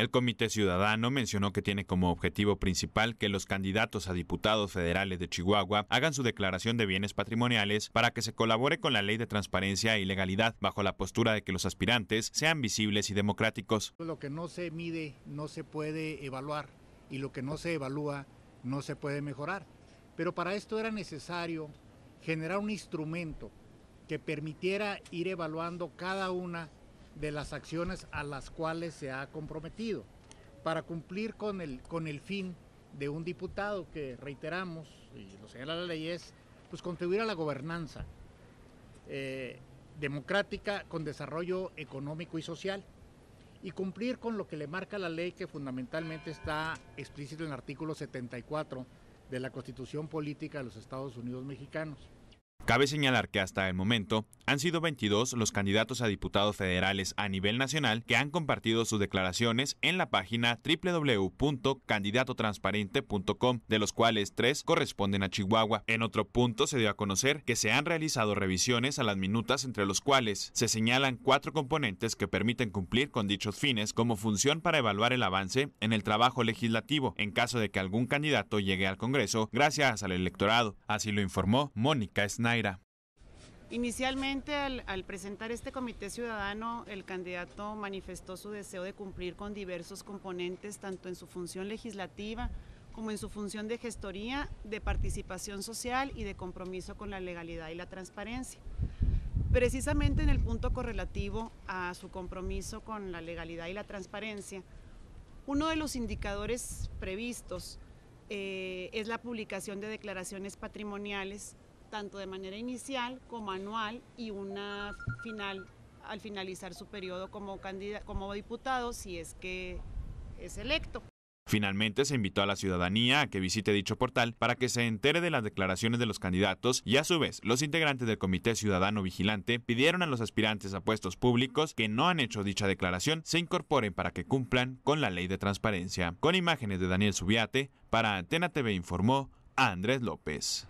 El Comité Ciudadano mencionó que tiene como objetivo principal que los candidatos a diputados federales de Chihuahua hagan su declaración de bienes patrimoniales para que se colabore con la ley de transparencia y legalidad bajo la postura de que los aspirantes sean visibles y democráticos. Lo que no se mide no se puede evaluar y lo que no se evalúa no se puede mejorar. Pero para esto era necesario generar un instrumento que permitiera ir evaluando cada una de las acciones a las cuales se ha comprometido para cumplir con el, con el fin de un diputado que reiteramos, y lo señala la ley, es pues, contribuir a la gobernanza eh, democrática con desarrollo económico y social y cumplir con lo que le marca la ley que fundamentalmente está explícito en el artículo 74 de la Constitución Política de los Estados Unidos Mexicanos. Cabe señalar que hasta el momento han sido 22 los candidatos a diputados federales a nivel nacional que han compartido sus declaraciones en la página www.candidatotransparente.com, de los cuales tres corresponden a Chihuahua. En otro punto se dio a conocer que se han realizado revisiones a las minutas entre los cuales se señalan cuatro componentes que permiten cumplir con dichos fines como función para evaluar el avance en el trabajo legislativo en caso de que algún candidato llegue al Congreso gracias al electorado. Así lo informó Mónica Inicialmente, al, presentar este comité ciudadano, el candidato manifestó su deseo de cumplir con diversos componentes, tanto en su función legislativa como en su función de gestoría, de participación social y de compromiso con la legalidad y la transparencia. Precisamente en el punto correlativo a su compromiso con la legalidad y la transparencia, uno de los indicadores previstos eh, es la publicación de declaraciones patrimoniales tanto de manera inicial como anual y una final al finalizar su periodo como, como diputado si es que es electo. Finalmente se invitó a la ciudadanía a que visite dicho portal para que se entere de las declaraciones de los candidatos y a su vez los integrantes del Comité Ciudadano Vigilante pidieron a los aspirantes a puestos públicos que no han hecho dicha declaración se incorporen para que cumplan con la ley de transparencia. Con imágenes de Daniel Subiate, para Antena TV informó Andrés López.